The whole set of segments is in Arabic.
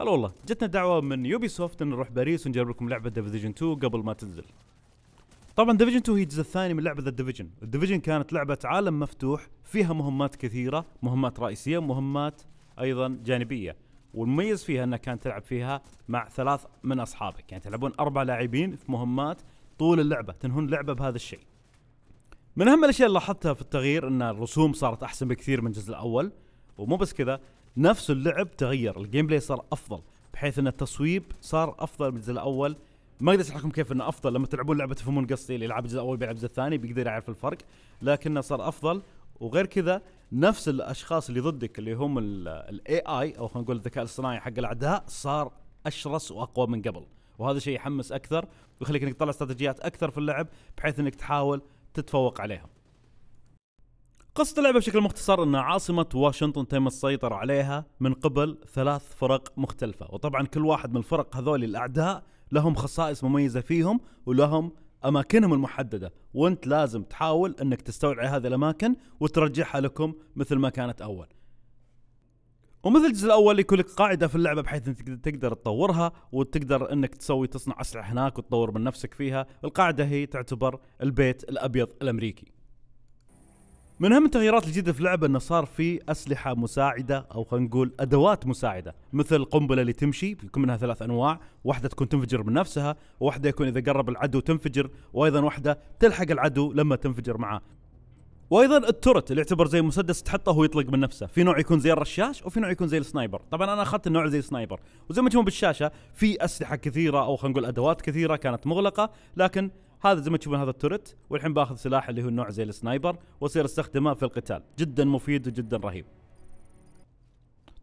هلا والله جتنا دعوه من يوبي سوفت ان نروح باريس ونجرب لكم لعبه ديفيجن 2 قبل ما تنزل طبعا ديفيجن 2 هي الجزء الثاني من لعبه ذا ديفيجن الديفيجن كانت لعبه عالم مفتوح فيها مهمات كثيره مهمات رئيسيه مهمات ايضا جانبيه والمميز فيها انك كانت تلعب فيها مع ثلاث من اصحابك يعني تلعبون اربع لاعبين في مهمات طول اللعبه تنهون اللعبه بهذا الشيء من اهم الاشياء اللي لاحظتها في التغيير ان الرسوم صارت احسن بكثير من الجزء الاول ومو بس كذا نفس اللعب تغير الجيم بلاي صار افضل بحيث ان التصويب صار افضل من الجزء الاول ما اقدر اشرح لكم كيف انه افضل لما تلعبون لعبه تفهمون قصدي اللي يلعب الجزء الاول بيلعب الجزء الثاني بيقدر يعرف الفرق لكنه صار افضل وغير كذا نفس الاشخاص اللي ضدك اللي هم الاي اي او خلينا نقول الذكاء الاصطناعي حق الاعداء صار اشرس واقوى من قبل وهذا شيء يحمس اكثر ويخليك انك تطلع استراتيجيات اكثر في اللعب بحيث انك تحاول تتفوق عليهم قصة اللعبة بشكل مختصر أن عاصمة واشنطن تم السيطرة عليها من قبل ثلاث فرق مختلفة وطبعا كل واحد من الفرق هذول الأعداء لهم خصائص مميزة فيهم ولهم أماكنهم المحددة وأنت لازم تحاول أنك تستوعب هذه الأماكن وترجعها لكم مثل ما كانت أول ومثل الجزء الاول يكون لك قاعده في اللعبه بحيث انك تقدر تطورها وتقدر انك تسوي تصنع اسلحه هناك وتطور من نفسك فيها، القاعده هي تعتبر البيت الابيض الامريكي. من اهم التغييرات الجديده في اللعبه انه صار في اسلحه مساعده او خلينا نقول ادوات مساعده مثل القنبله اللي تمشي يكون منها ثلاث انواع واحده تكون تنفجر من نفسها واحده يكون اذا قرب العدو تنفجر وايضا واحده تلحق العدو لما تنفجر معاه وايضا التورت اللي يعتبر زي مسدس تحطه وهو يطلق من نفسه في نوع يكون زي الرشاش وفي نوع يكون زي السنايبر طبعا انا اخذت النوع زي السنايبر وزي ما تشوفون بالشاشه في اسلحه كثيره او خلينا نقول ادوات كثيره كانت مغلقه لكن هذا زي ما تشوفون هذا التورت والحين باخذ سلاح اللي هو نوع زي السنايبر واصير استخدمه في القتال جدا مفيد وجدا رهيب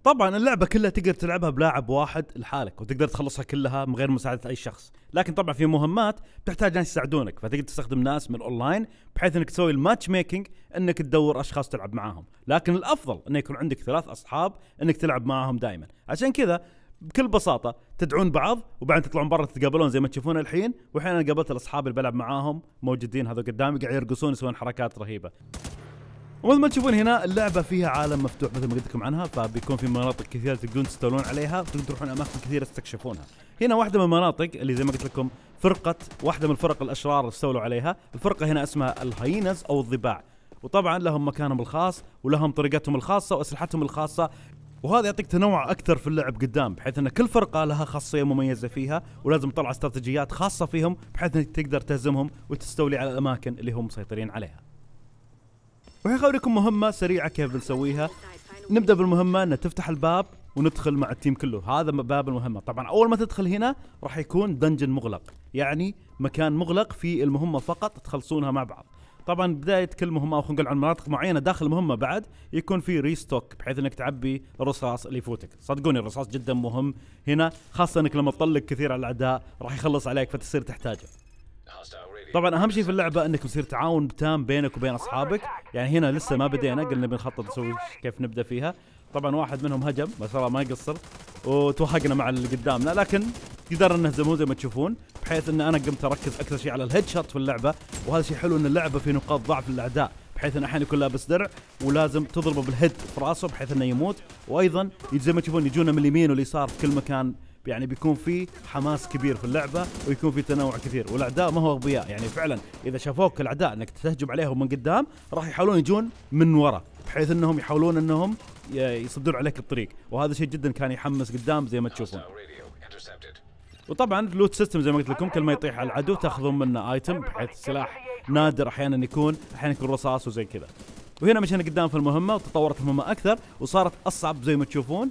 طبعا اللعبه كلها تقدر تلعبها بلاعب واحد لحالك وتقدر تخلصها كلها من غير مساعده اي شخص لكن طبعا في مهمات تحتاج ناس يساعدونك فتقدر تستخدم ناس من الاونلاين بحيث انك تسوي الماتش ميكنج انك تدور اشخاص تلعب معاهم لكن الافضل انه يكون عندك ثلاث اصحاب انك تلعب معاهم دائما عشان كذا بكل بساطه تدعون بعض وبعدين تطلعون برا تتقابلون زي ما تشوفون الحين واحيانا قابلت الاصحاب اللي بلعب معاهم موجودين هذول قدامي قاعد يرقصون يسوون حركات رهيبه ومثل ما تشوفون هنا اللعبة فيها عالم مفتوح مثل ما قلت لكم عنها فبيكون في مناطق كثيرة تقدرون تستولون عليها تروحون أماكن كثيرة تستكشفونها. هنا واحدة من المناطق اللي زي ما قلت لكم فرقة واحدة من الفرق الأشرار استولوا عليها، الفرقة هنا اسمها الهاينز أو الضباع. وطبعا لهم مكانهم الخاص ولهم طريقتهم الخاصة وأسلحتهم الخاصة وهذا يعطيك تنوع اكثر في اللعب قدام بحيث ان كل فرقه لها خاصيه مميزه فيها ولازم تطلع استراتيجيات خاصه فيهم بحيث انك تقدر تهزمهم وتستولي على الاماكن اللي هم مسيطرين عليها. راح اخوريكم مهمه سريعه كيف بنسويها. نبدا بالمهمه ان تفتح الباب وندخل مع التيم كله، هذا باب المهمه، طبعا اول ما تدخل هنا راح يكون دنجن مغلق، يعني مكان مغلق في المهمه فقط تخلصونها مع بعض. طبعا بدايه كل مهمه او خلينا نقول عن مناطق معينه داخل مهمه بعد يكون في ريستوك بحيث انك تعبي الرصاص اللي يفوتك صدقوني الرصاص جدا مهم هنا خاصه انك لما تطلق كثير على الاعداء راح يخلص عليك فتصير تحتاجه طبعا اهم شيء في اللعبه انك يصير تعاون تام بينك وبين اصحابك يعني هنا لسه ما بدينا قلنا بنخطط نسوي كيف نبدا فيها طبعا واحد منهم هجم ما شاء الله ما يقصر وتوهقنا مع اللي قدامنا لكن قدرنا نهزمه زي ما تشوفون بحيث ان انا قمت اركز اكثر شيء على الهيد شوت في اللعبه وهذا شيء حلو ان اللعبه في نقاط ضعف للاعداء بحيث انه احيانا يكون لابس درع ولازم تضربه بالهيد في راسه بحيث انه يموت وايضا زي ما تشوفون يجونا من اليمين واليسار في كل مكان يعني بيكون في حماس كبير في اللعبه ويكون في تنوع كثير والاعداء ما هو اغبياء يعني فعلا اذا شافوك الاعداء انك تهجم عليهم من قدام راح يحاولون يجون من ورا بحيث انهم يحاولون انهم يصدون عليك الطريق وهذا شيء جدا كان يحمس قدام زي ما تشوفون وطبعا اللوت سيستم زي ما قلت لكم كل ما يطيح على العدو تاخذون منه ايتم بحيث السلاح نادر احيانا يكون احيانا يكون رصاص وزي كذا وهنا مشينا قدام في المهمه وتطورت المهمه اكثر وصارت اصعب زي ما تشوفون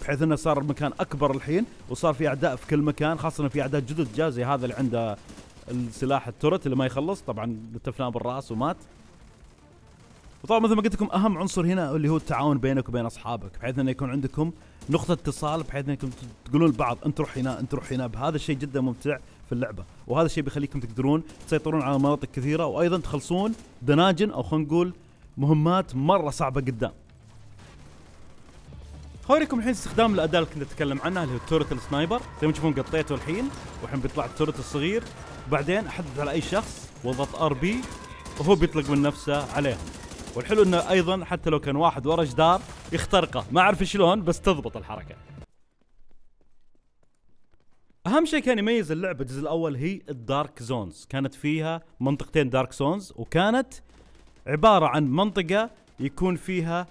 بحيث انه صار المكان اكبر الحين وصار في اعداء في كل مكان خاصه في اعداء جدد جاء زي هذا اللي عنده السلاح التورت اللي ما يخلص طبعا لتفناه بالراس ومات وطبعا مثل ما قلت لكم اهم عنصر هنا اللي هو التعاون بينك وبين اصحابك بحيث انه يكون عندكم نقطة اتصال بحيث انكم تقولون لبعض انت روح هنا انت روح هنا بهذا الشيء جدا ممتع في اللعبة وهذا الشيء بيخليكم تقدرون تسيطرون على مناطق كثيرة وايضا تخلصون دناجن او خلينا نقول مهمات مرة صعبة قدام خوريكم الحين استخدام الاداه اللي كنت اتكلم عنها اللي هي التورت السنايبر زي ما تشوفون قطيته الحين والحين بيطلع التورت الصغير وبعدين احدد على اي شخص واضغط ار بي وهو بيطلق من نفسه عليهم والحلو انه ايضا حتى لو كان واحد ورا جدار يخترقه ما اعرف شلون بس تضبط الحركه اهم شيء كان يميز اللعبه الجزء الاول هي الدارك زونز كانت فيها منطقتين دارك زونز وكانت عباره عن منطقه يكون فيها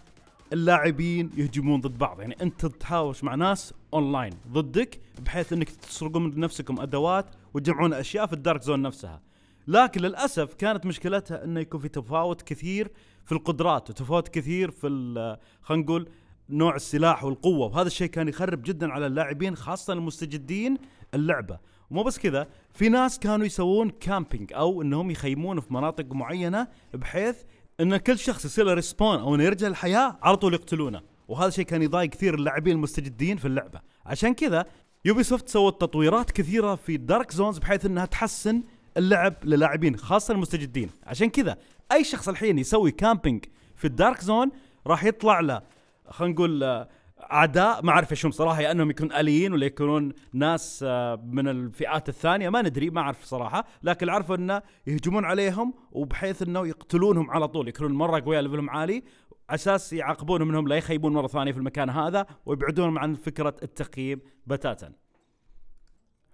اللاعبين يهجمون ضد بعض يعني انت تتهاوش مع ناس اونلاين ضدك بحيث انك تسرقون من نفسكم ادوات وتجمعون اشياء في الدارك زون نفسها لكن للاسف كانت مشكلتها انه يكون في تفاوت كثير في القدرات وتفاوت كثير في خلينا نقول نوع السلاح والقوه وهذا الشيء كان يخرب جدا على اللاعبين خاصه المستجدين اللعبه مو بس كذا في ناس كانوا يسوون كامبينج او انهم يخيمون في مناطق معينه بحيث ان كل شخص يصير له ريسبون او انه يرجع للحياه على طول يقتلونه وهذا الشيء كان يضايق كثير اللاعبين المستجدين في اللعبه عشان كذا يوبي سوفت سوت تطويرات كثيره في دارك زونز بحيث انها تحسن اللعب للاعبين خاصه المستجدين عشان كذا اي شخص الحين يسوي كامبينج في الدارك زون راح يطلع له خلينا نقول آه، عداء ما اعرف ايش هم صراحه يا انهم يكونون اليين ولا يكونون ناس آه، من الفئات الثانيه ما ندري ما اعرف صراحه لكن اعرف انه يهجمون عليهم وبحيث انه يقتلونهم على طول يكونون مره قويه ليفلهم عالي اساس يعاقبونهم منهم لا يخيبون مره ثانيه في المكان هذا ويبعدونهم عن فكره التقييم بتاتا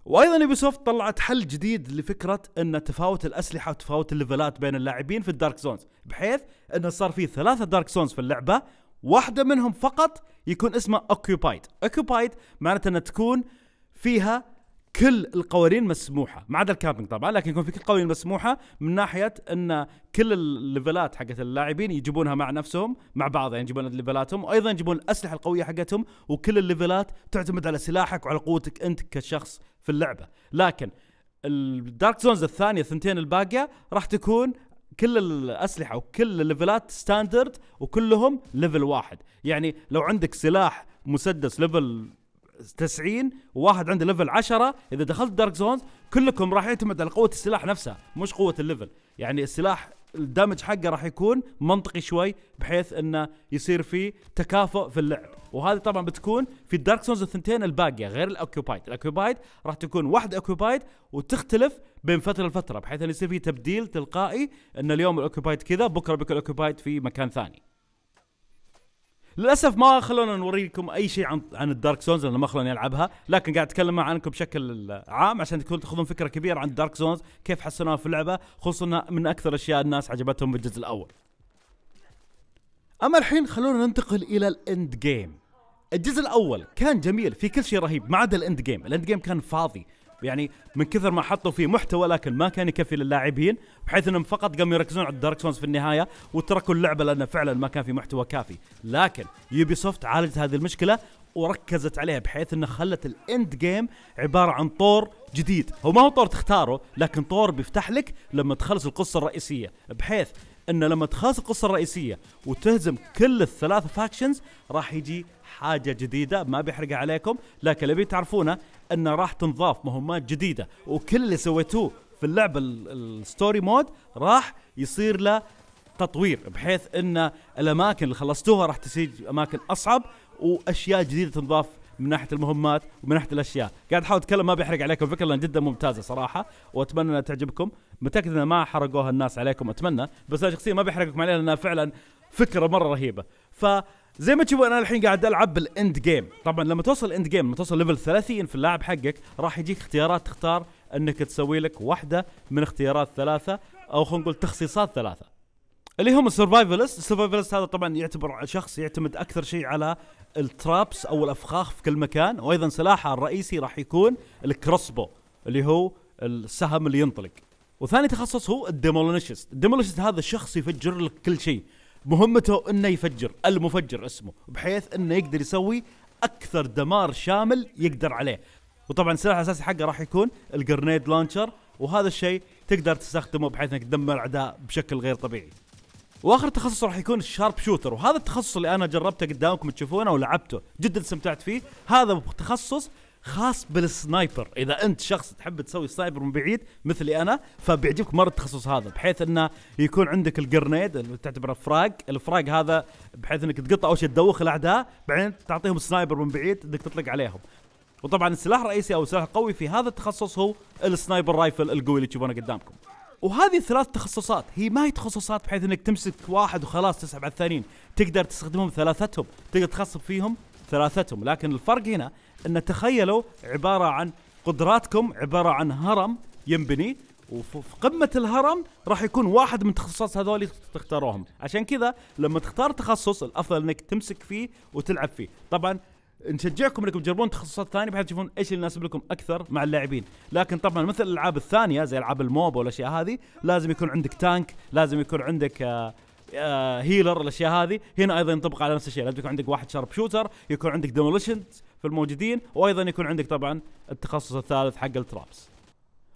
وايضا يوبيسوفت طلعت حل جديد لفكره ان تفاوت الاسلحه وتفاوت الليفلات بين اللاعبين في الدارك زونز بحيث انه صار في ثلاثه دارك زونز في اللعبه واحدة منهم فقط يكون اسمها اوكيوبايد اوكيوبايد معناته انها تكون فيها كل القوانين مسموحة ما عدا الكامبينج طبعا لكن يكون في كل القوانين مسموحة من ناحية ان كل الليفلات حقت اللاعبين يجيبونها مع نفسهم مع بعض يعني يجيبون ليفلاتهم وايضا يجيبون الاسلحة القوية حقتهم وكل الليفلات تعتمد على سلاحك وعلى قوتك انت كشخص في اللعبة لكن الدارك زونز الثانيه الثنتين الباقيه راح تكون كل الاسلحه وكل الليفلات ستاندرد وكلهم ليفل واحد يعني لو عندك سلاح مسدس ليفل 90 وواحد عنده ليفل 10 اذا دخلت دارك زونز كلكم راح يعتمد على قوه السلاح نفسها مش قوه الليفل يعني السلاح الدمج حقه راح يكون منطقي شوي بحيث انه يصير في تكافؤ في اللعب وهذه طبعا بتكون في الدارك سونز الثنتين الباقيه غير الاوكوبايد الاوكوبايد راح تكون واحد اوكوبايد وتختلف بين فتره لفتره بحيث انه يصير في تبديل تلقائي ان اليوم الاوكوبايد كذا بكره بيكون الاوكوبايد في مكان ثاني للاسف ما خلونا نوريكم اي شيء عن عن الدارك سونز لانه ما خلونا العبها، لكن قاعد اتكلم عنكم بشكل عام عشان تكون تاخذون فكره كبيره عن الدارك سونز كيف حسنوها في اللعبه خصوصا من اكثر الاشياء الناس عجبتهم بالجزء الاول اما الحين خلونا ننتقل الى الاند جيم الجزء الاول كان جميل في كل شيء رهيب ما عدا الاند جيم الاند جيم كان فاضي يعني من كثر ما حطوا فيه محتوى لكن ما كان يكفي للاعبين بحيث انهم فقط قاموا يركزون على الدارك سونز في النهايه وتركوا اللعبه لانه فعلا ما كان في محتوى كافي لكن يوبي سوفت عالجت هذه المشكله وركزت عليها بحيث انها خلت الاند جيم عباره عن طور جديد هو ما هو طور تختاره لكن طور بيفتح لك لما تخلص القصه الرئيسيه بحيث انه لما تخلص القصه الرئيسيه وتهزم كل الثلاث فاكشنز راح يجي حاجه جديده ما بيحرقها عليكم لكن اللي تعرفونه انه راح تنضاف مهمات جديده وكل اللي سويتوه في اللعبه الستوري مود راح يصير له تطوير بحيث ان الاماكن اللي خلصتوها راح تصير اماكن اصعب واشياء جديده تنضاف من ناحيه المهمات ومن ناحيه الاشياء قاعد احاول اتكلم ما بيحرق عليكم الفكره لان جدا ممتازه صراحه واتمنى انها تعجبكم متاكد انها ما حرقوها الناس عليكم اتمنى بس انا شخصيا ما بحرقكم عليها لانها فعلا فكره مره رهيبه ف زي ما تشوفوا انا الحين قاعد العب بالاند جيم طبعا لما توصل اند جيم لما توصل ليفل 30 في اللاعب حقك راح يجيك اختيارات تختار انك تسوي لك واحده من اختيارات ثلاثه او خلينا نقول تخصيصات ثلاثه اللي هم السرفايفلست السرفايفلست هذا طبعا يعتبر شخص يعتمد اكثر شيء على الترابس او الافخاخ في كل مكان وايضا سلاحه الرئيسي راح يكون الكروسبو اللي هو السهم اللي ينطلق وثاني تخصص هو الديمولونيشست الديمولونيشست هذا الشخص يفجر لك كل شيء مهمته انه يفجر المفجر اسمه بحيث انه يقدر يسوي اكثر دمار شامل يقدر عليه وطبعا السلاح الاساسي حقه راح يكون الجرنيد لانشر وهذا الشيء تقدر تستخدمه بحيث انك تدمر اعداء بشكل غير طبيعي واخر تخصص راح يكون الشارب شوتر وهذا التخصص اللي انا جربته قدامكم تشوفونه ولعبته جدا استمتعت فيه هذا تخصص خاص بالسنايبر اذا انت شخص تحب تسوي سنايبر من بعيد مثلي انا فبيعجبك مره التخصص هذا بحيث انه يكون عندك الجرنيد اللي تعتبره فراق الفراغ هذا بحيث انك تقطع اول شيء تدوخ الاعداء بعدين تعطيهم سنايبر من بعيد انك تطلق عليهم وطبعا السلاح الرئيسي او السلاح القوي في هذا التخصص هو السنايبر رايفل القوي اللي تشوفونه قدامكم وهذه ثلاث تخصصات هي ما هي تخصصات بحيث انك تمسك واحد وخلاص تسحب على الثانيين تقدر تستخدمهم ثلاثتهم تقدر تخصب فيهم ثلاثتهم لكن الفرق هنا ان تخيلوا عباره عن قدراتكم عباره عن هرم ينبني وفي قمة الهرم راح يكون واحد من تخصصات هذول تختاروهم عشان كذا لما تختار تخصص الافضل انك تمسك فيه وتلعب فيه طبعا نشجعكم انكم تجربون تخصصات ثانيه بحيث تشوفون ايش اللي يناسب لكم اكثر مع اللاعبين، لكن طبعا مثل الالعاب الثانيه زي العاب الموبا والاشياء هذه لازم يكون عندك تانك، لازم يكون عندك آه آه هيلر الاشياء هذه، هنا ايضا ينطبق على نفس الشيء، لازم يكون عندك واحد شارب شوتر، يكون عندك ديموليشن في الموجودين، وايضا يكون عندك طبعا التخصص الثالث حق الترابس.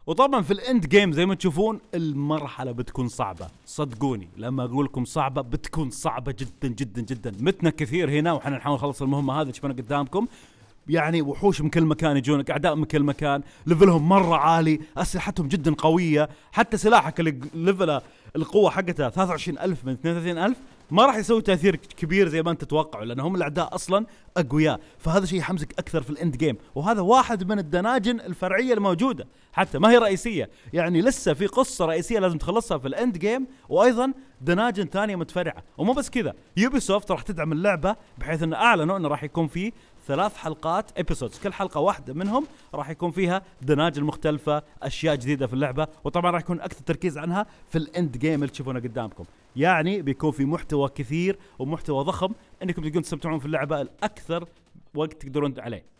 وطبعا في الاند جيم زي ما تشوفون المرحله بتكون صعبه صدقوني لما اقول لكم صعبه بتكون صعبه جدا جدا جدا متنا كثير هنا وحنا نحاول نخلص المهمه هذه شفنا قدامكم يعني وحوش من كل مكان يجونك اعداء من كل مكان ليفلهم مره عالي اسلحتهم جدا قويه حتى سلاحك اللي ليفله القوه حقتها 23000 من 32000 ما راح يسوي تاثير كبير زي ما انت تتوقعه لان هم الاعداء اصلا اقوياء فهذا شيء يحمسك اكثر في الاند جيم وهذا واحد من الدناجن الفرعيه الموجوده حتى ما هي رئيسيه يعني لسه في قصه رئيسيه لازم تخلصها في الاند جيم وايضا دناجن ثانيه متفرعه ومو بس كذا يوبي سوفت راح تدعم اللعبه بحيث ان اعلنوا انه راح يكون في ثلاث حلقات ابيسودز كل حلقه واحده منهم راح يكون فيها دناجل مختلفه اشياء جديده في اللعبه وطبعا راح يكون اكثر تركيز عنها في الاند جيم اللي تشوفونه قدامكم يعني بيكون في محتوى كثير ومحتوى ضخم انكم تقدرون تستمتعون في اللعبه الاكثر وقت تقدرون عليه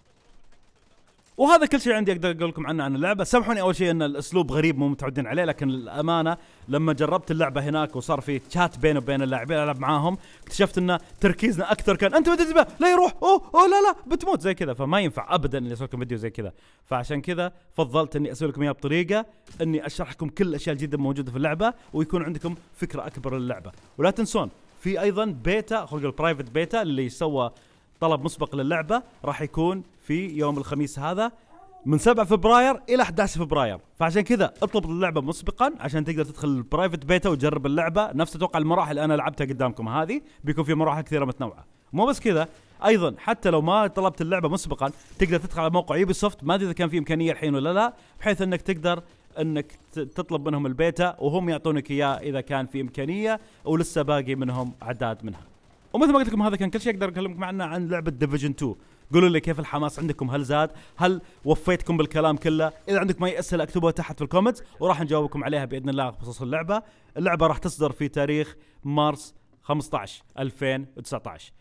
وهذا كل شيء عندي اقدر اقول لكم عنه عن اللعبه سامحوني اول شيء ان الاسلوب غريب مو متعودين عليه لكن الامانه لما جربت اللعبه هناك وصار في تشات بيني وبين اللاعبين العب معاهم اكتشفت ان تركيزنا اكثر كان انت ما لا يروح اوه اوه لا لا بتموت زي كذا فما ينفع ابدا اني اسوي لكم فيديو زي كذا فعشان كذا فضلت اني اسوي لكم اياه بطريقه اني اشرح لكم كل الاشياء الجديده موجوده في اللعبه ويكون عندكم فكره اكبر للعبه ولا تنسون في ايضا بيتا خلق البرايفت بيتا اللي سوى طلب مسبق للعبه راح يكون في يوم الخميس هذا من 7 فبراير الى 11 فبراير فعشان كذا اطلب اللعبه مسبقا عشان تقدر تدخل البرايفت بيتا وتجرب اللعبه نفس اتوقع المراحل انا لعبتها قدامكم هذه بيكون في مراحل كثيره متنوعه مو بس كذا ايضا حتى لو ما طلبت اللعبه مسبقا تقدر تدخل على موقع يوبي سوفت ما ادري اذا كان في امكانيه الحين ولا لا بحيث انك تقدر انك تطلب منهم البيتا وهم يعطونك اياه اذا كان في امكانيه ولسه باقي منهم اعداد منها ومثل ما قلت لكم هذا كان كل شيء اقدر اكلمكم عنه عن لعبه ديفجن 2 قولوا لي كيف الحماس عندكم هل زاد هل وفيتكم بالكلام كله اذا عندكم اي اسئله اكتبوها تحت في الكومنتس وراح نجاوبكم عليها باذن الله بخصوص اللعبه اللعبه راح تصدر في تاريخ مارس 15 2019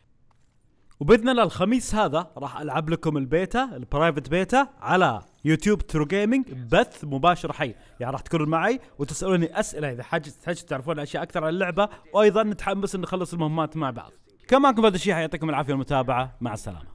وباذن الله الخميس هذا راح العب لكم البيتا البرايفت بيتا على يوتيوب ترو جيمنج بث مباشر حي يعني راح تكونوا معي وتسالوني اسئله اذا حاجه تحتاج تعرفون اشياء اكثر عن اللعبه وايضا نتحمس نخلص المهمات مع بعض كما كنت هذا الشيء يعطيكم العافيه والمتابعه مع السلامه